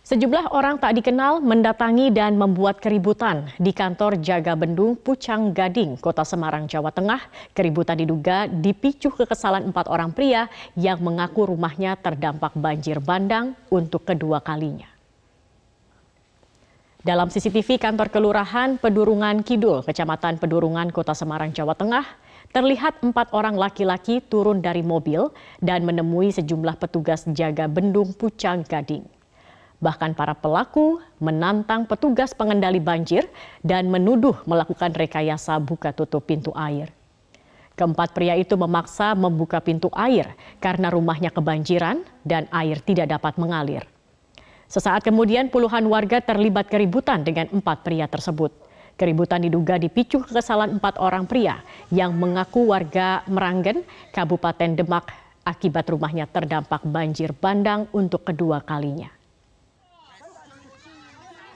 Sejumlah orang tak dikenal mendatangi dan membuat keributan di kantor Jaga Bendung Pucang Gading, Kota Semarang, Jawa Tengah. Keributan diduga dipicu kekesalan empat orang pria yang mengaku rumahnya terdampak banjir bandang untuk kedua kalinya. Dalam CCTV kantor Kelurahan Pedurungan Kidul, Kecamatan Pedurungan, Kota Semarang, Jawa Tengah, terlihat empat orang laki-laki turun dari mobil dan menemui sejumlah petugas jaga bendung Pucang Gading. Bahkan para pelaku menantang petugas pengendali banjir dan menuduh melakukan rekayasa buka tutup pintu air. Keempat pria itu memaksa membuka pintu air karena rumahnya kebanjiran dan air tidak dapat mengalir. Sesaat kemudian puluhan warga terlibat keributan dengan empat pria tersebut. Keributan diduga dipicu kekesalan empat orang pria yang mengaku warga Meranggen, Kabupaten Demak, akibat rumahnya terdampak banjir bandang untuk kedua kalinya.